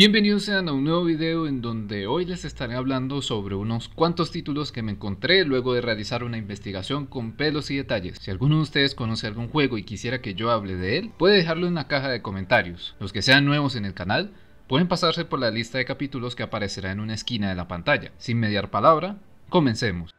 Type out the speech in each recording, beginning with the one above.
Bienvenidos sean a un nuevo video en donde hoy les estaré hablando sobre unos cuantos títulos que me encontré luego de realizar una investigación con pelos y detalles. Si alguno de ustedes conoce algún juego y quisiera que yo hable de él, puede dejarlo en la caja de comentarios. Los que sean nuevos en el canal, pueden pasarse por la lista de capítulos que aparecerá en una esquina de la pantalla. Sin mediar palabra, comencemos.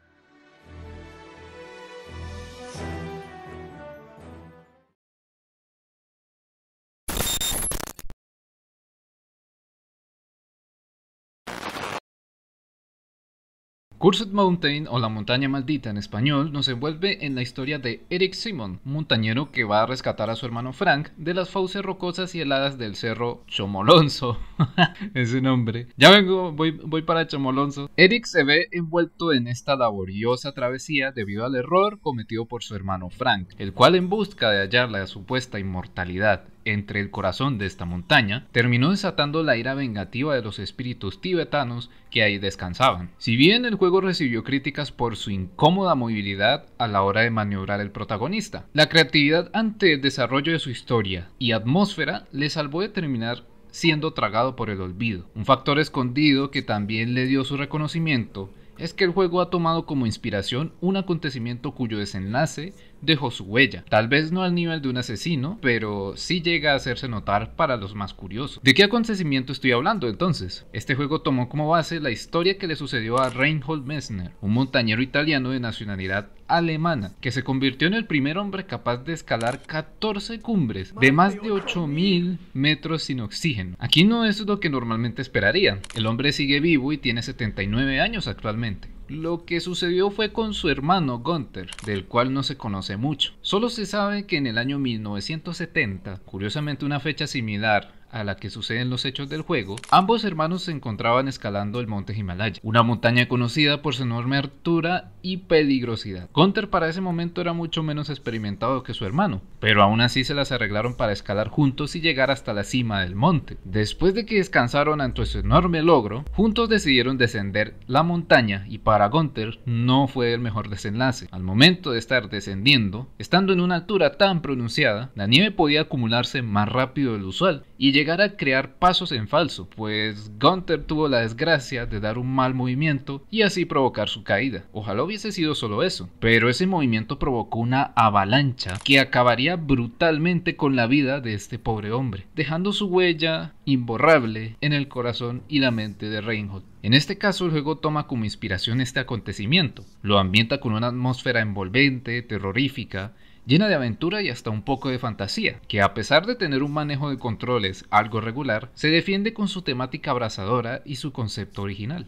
Cursed Mountain o la montaña maldita en español nos envuelve en la historia de Eric Simon, montañero que va a rescatar a su hermano Frank de las fauces rocosas y heladas del cerro Chomolonso. Ese nombre. Ya vengo, voy, para Chomolonso. Eric se ve envuelto en esta laboriosa travesía debido al error cometido por su hermano Frank, el cual en busca de hallar la supuesta inmortalidad entre el corazón de esta montaña, terminó desatando la ira vengativa de los espíritus tibetanos que ahí descansaban. Si bien el juego recibió críticas por su incómoda movilidad a la hora de maniobrar el protagonista, la creatividad ante el desarrollo de su historia y atmósfera le salvó de terminar siendo tragado por el olvido. Un factor escondido que también le dio su reconocimiento es que el juego ha tomado como inspiración un acontecimiento cuyo desenlace dejó su huella. Tal vez no al nivel de un asesino, pero sí llega a hacerse notar para los más curiosos. ¿De qué acontecimiento estoy hablando entonces? Este juego tomó como base la historia que le sucedió a Reinhold Messner, un montañero italiano de nacionalidad alemana, que se convirtió en el primer hombre capaz de escalar 14 cumbres de más de 8000 metros sin oxígeno. Aquí no es lo que normalmente esperaría. El hombre sigue vivo y tiene 79 años actualmente. Lo que sucedió fue con su hermano Gunther, del cual no se conoce mucho. Solo se sabe que en el año 1970, curiosamente una fecha similar a la que suceden los hechos del juego, ambos hermanos se encontraban escalando el monte Himalaya, una montaña conocida por su enorme altura y peligrosidad. Gunter para ese momento era mucho menos experimentado que su hermano, pero aún así se las arreglaron para escalar juntos y llegar hasta la cima del monte. Después de que descansaron ante su enorme logro, juntos decidieron descender la montaña y para Gunther no fue el mejor desenlace. Al momento de estar descendiendo, estando en una altura tan pronunciada, la nieve podía acumularse más rápido del usual y llegar a crear pasos en falso, pues Gunther tuvo la desgracia de dar un mal movimiento y así provocar su caída. Ojalá hubiese sido solo eso, pero ese movimiento provocó una avalancha que acabaría brutalmente con la vida de este pobre hombre, dejando su huella imborrable en el corazón y la mente de Reinhold. En este caso, el juego toma como inspiración este acontecimiento, lo ambienta con una atmósfera envolvente, terrorífica, llena de aventura y hasta un poco de fantasía, que a pesar de tener un manejo de controles algo regular, se defiende con su temática abrazadora y su concepto original.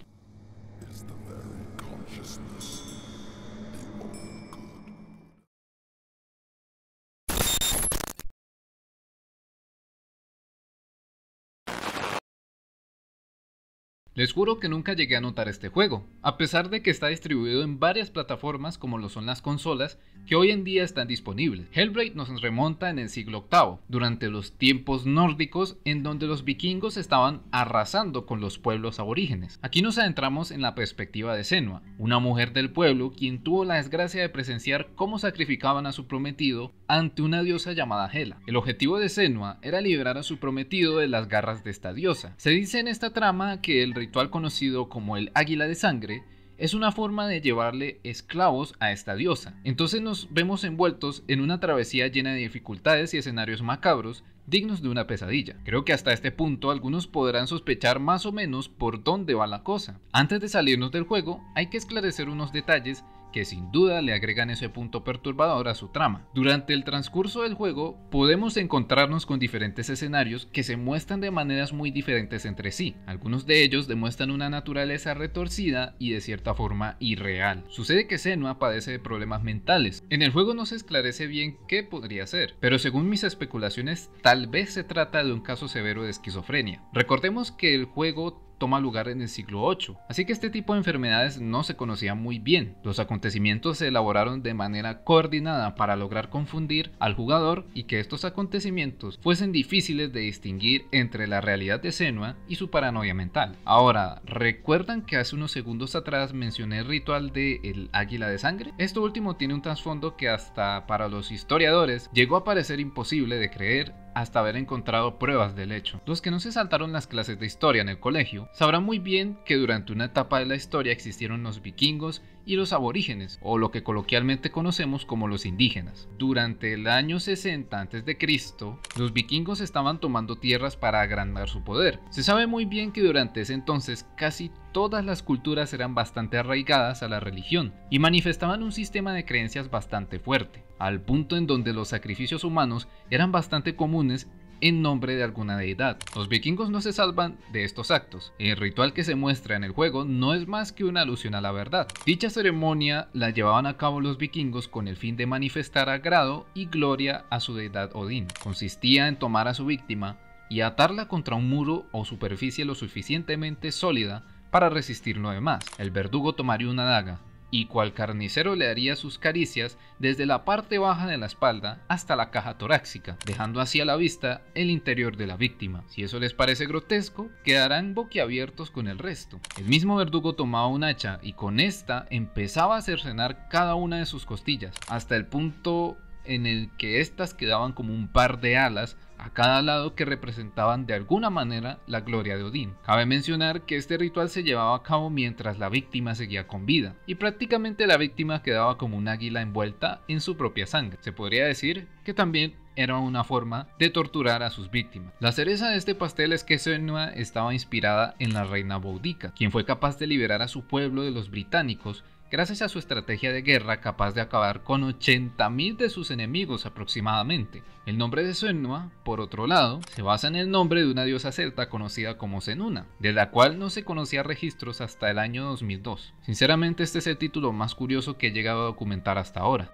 Les juro que nunca llegué a notar este juego, a pesar de que está distribuido en varias plataformas como lo son las consolas que hoy en día están disponibles. Hellblade nos remonta en el siglo VIII, durante los tiempos nórdicos en donde los vikingos estaban arrasando con los pueblos aborígenes. Aquí nos adentramos en la perspectiva de Senua, una mujer del pueblo quien tuvo la desgracia de presenciar cómo sacrificaban a su prometido ante una diosa llamada Hela. El objetivo de Senua era liberar a su prometido de las garras de esta diosa. Se dice en esta trama que el ritual conocido como el Águila de Sangre es una forma de llevarle esclavos a esta diosa. Entonces nos vemos envueltos en una travesía llena de dificultades y escenarios macabros dignos de una pesadilla. Creo que hasta este punto algunos podrán sospechar más o menos por dónde va la cosa. Antes de salirnos del juego hay que esclarecer unos detalles que sin duda le agregan ese punto perturbador a su trama. Durante el transcurso del juego podemos encontrarnos con diferentes escenarios que se muestran de maneras muy diferentes entre sí. Algunos de ellos demuestran una naturaleza retorcida y de cierta forma irreal. Sucede que Senua padece de problemas mentales. En el juego no se esclarece bien qué podría ser, pero según mis especulaciones tal vez se trata de un caso severo de esquizofrenia. Recordemos que el juego toma lugar en el siglo VIII, así que este tipo de enfermedades no se conocía muy bien. Los acontecimientos se elaboraron de manera coordinada para lograr confundir al jugador y que estos acontecimientos fuesen difíciles de distinguir entre la realidad de Senua y su paranoia mental. Ahora, ¿recuerdan que hace unos segundos atrás mencioné el ritual de el águila de sangre? Esto último tiene un trasfondo que hasta para los historiadores llegó a parecer imposible de creer hasta haber encontrado pruebas del hecho. Los que no se saltaron las clases de historia en el colegio sabrán muy bien que durante una etapa de la historia existieron los vikingos y los aborígenes, o lo que coloquialmente conocemos como los indígenas. Durante el año 60 a.C., los vikingos estaban tomando tierras para agrandar su poder. Se sabe muy bien que durante ese entonces casi todas las culturas eran bastante arraigadas a la religión y manifestaban un sistema de creencias bastante fuerte, al punto en donde los sacrificios humanos eran bastante comunes en nombre de alguna deidad. Los vikingos no se salvan de estos actos. El ritual que se muestra en el juego no es más que una alusión a la verdad. Dicha ceremonia la llevaban a cabo los vikingos con el fin de manifestar agrado y gloria a su deidad Odín. Consistía en tomar a su víctima y atarla contra un muro o superficie lo suficientemente sólida para resistir lo demás. El verdugo tomaría una daga, y cual carnicero le daría sus caricias desde la parte baja de la espalda hasta la caja torácica, dejando así a la vista el interior de la víctima. Si eso les parece grotesco, quedarán boquiabiertos con el resto. El mismo verdugo tomaba un hacha y con esta empezaba a cercenar cada una de sus costillas, hasta el punto en el que éstas quedaban como un par de alas a cada lado que representaban de alguna manera la gloria de Odín. Cabe mencionar que este ritual se llevaba a cabo mientras la víctima seguía con vida, y prácticamente la víctima quedaba como un águila envuelta en su propia sangre. Se podría decir que también era una forma de torturar a sus víctimas. La cereza de este pastel es que Senua estaba inspirada en la reina Boudica, quien fue capaz de liberar a su pueblo de los británicos gracias a su estrategia de guerra capaz de acabar con 80.000 de sus enemigos aproximadamente. El nombre de Senua, por otro lado, se basa en el nombre de una diosa celta conocida como Senuna, de la cual no se conocía registros hasta el año 2002. Sinceramente este es el título más curioso que he llegado a documentar hasta ahora.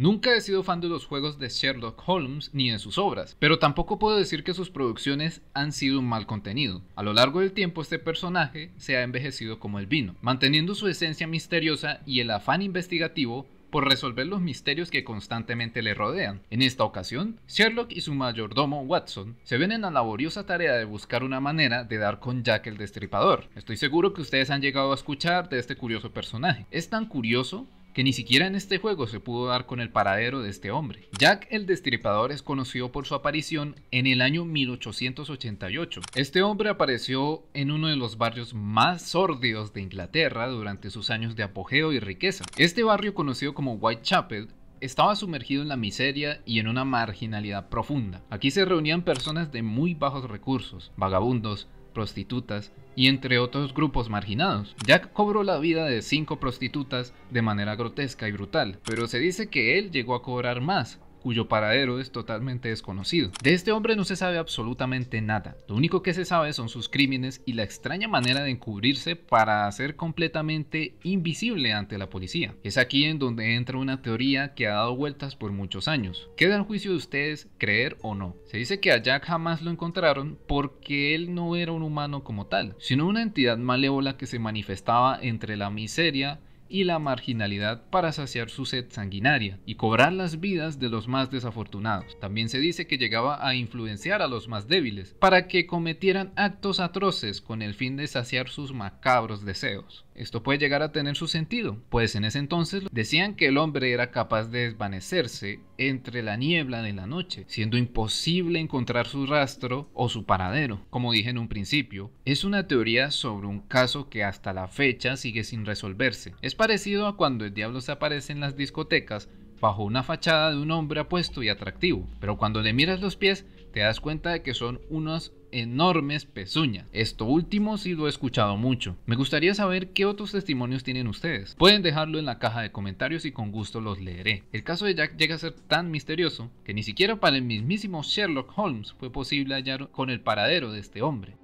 Nunca he sido fan de los juegos de Sherlock Holmes ni de sus obras, pero tampoco puedo decir que sus producciones han sido un mal contenido. A lo largo del tiempo este personaje se ha envejecido como el vino, manteniendo su esencia misteriosa y el afán investigativo por resolver los misterios que constantemente le rodean. En esta ocasión, Sherlock y su mayordomo Watson se ven en la laboriosa tarea de buscar una manera de dar con Jack el Destripador. Estoy seguro que ustedes han llegado a escuchar de este curioso personaje. Es tan curioso que ni siquiera en este juego se pudo dar con el paradero de este hombre. Jack el Destripador es conocido por su aparición en el año 1888. Este hombre apareció en uno de los barrios más sórdidos de Inglaterra durante sus años de apogeo y riqueza. Este barrio conocido como Whitechapel estaba sumergido en la miseria y en una marginalidad profunda. Aquí se reunían personas de muy bajos recursos, vagabundos, prostitutas y entre otros grupos marginados. Jack cobró la vida de cinco prostitutas de manera grotesca y brutal, pero se dice que él llegó a cobrar más, cuyo paradero es totalmente desconocido. De este hombre no se sabe absolutamente nada, lo único que se sabe son sus crímenes y la extraña manera de encubrirse para ser completamente invisible ante la policía. Es aquí en donde entra una teoría que ha dado vueltas por muchos años. Queda en juicio de ustedes creer o no. Se dice que a Jack jamás lo encontraron porque él no era un humano como tal, sino una entidad malévola que se manifestaba entre la miseria, y la marginalidad para saciar su sed sanguinaria y cobrar las vidas de los más desafortunados. También se dice que llegaba a influenciar a los más débiles para que cometieran actos atroces con el fin de saciar sus macabros deseos. Esto puede llegar a tener su sentido, pues en ese entonces decían que el hombre era capaz de desvanecerse entre la niebla de la noche, siendo imposible encontrar su rastro o su paradero. Como dije en un principio, es una teoría sobre un caso que hasta la fecha sigue sin resolverse. Es parecido a cuando el diablo se aparece en las discotecas bajo una fachada de un hombre apuesto y atractivo, pero cuando le miras los pies te das cuenta de que son unas enormes pezuñas. Esto último sí lo he escuchado mucho. Me gustaría saber qué otros testimonios tienen ustedes. Pueden dejarlo en la caja de comentarios y con gusto los leeré. El caso de Jack llega a ser tan misterioso que ni siquiera para el mismísimo Sherlock Holmes fue posible hallar con el paradero de este hombre.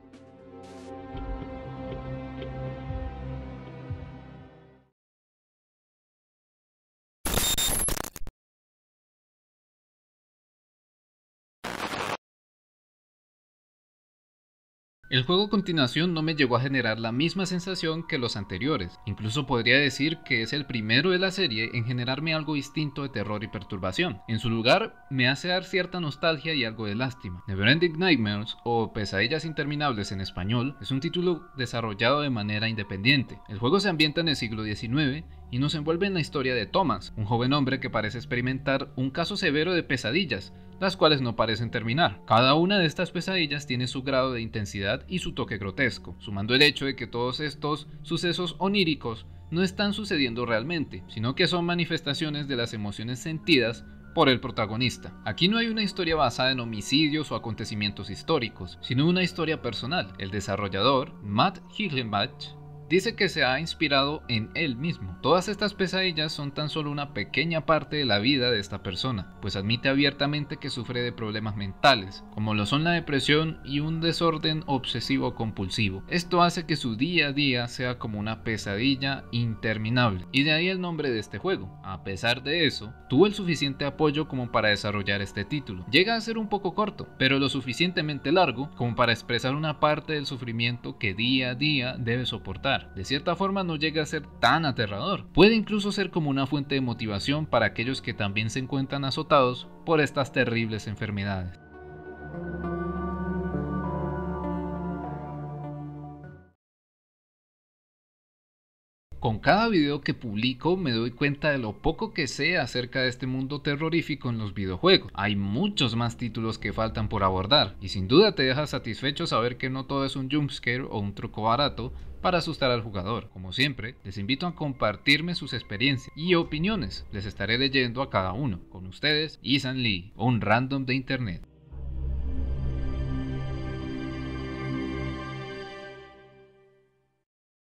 El juego a continuación no me llegó a generar la misma sensación que los anteriores, incluso podría decir que es el primero de la serie en generarme algo distinto de terror y perturbación. En su lugar, me hace dar cierta nostalgia y algo de lástima. Neverending Nightmares, o Pesadillas Interminables en español, es un título desarrollado de manera independiente. El juego se ambienta en el siglo XIX y nos envuelve en la historia de Thomas, un joven hombre que parece experimentar un caso severo de pesadillas, las cuales no parecen terminar. Cada una de estas pesadillas tiene su grado de intensidad y su toque grotesco, sumando el hecho de que todos estos sucesos oníricos no están sucediendo realmente, sino que son manifestaciones de las emociones sentidas por el protagonista. Aquí no hay una historia basada en homicidios o acontecimientos históricos, sino una historia personal. El desarrollador, Matt Higlenbach... Dice que se ha inspirado en él mismo. Todas estas pesadillas son tan solo una pequeña parte de la vida de esta persona, pues admite abiertamente que sufre de problemas mentales, como lo son la depresión y un desorden obsesivo compulsivo. Esto hace que su día a día sea como una pesadilla interminable, y de ahí el nombre de este juego. A pesar de eso, tuvo el suficiente apoyo como para desarrollar este título. Llega a ser un poco corto, pero lo suficientemente largo como para expresar una parte del sufrimiento que día a día debe soportar de cierta forma no llega a ser tan aterrador. Puede incluso ser como una fuente de motivación para aquellos que también se encuentran azotados por estas terribles enfermedades. Con cada video que publico me doy cuenta de lo poco que sé acerca de este mundo terrorífico en los videojuegos. Hay muchos más títulos que faltan por abordar y sin duda te deja satisfecho saber que no todo es un jumpscare o un truco barato para asustar al jugador. Como siempre, les invito a compartirme sus experiencias y opiniones. Les estaré leyendo a cada uno. Con ustedes, Isan Lee, un random de internet.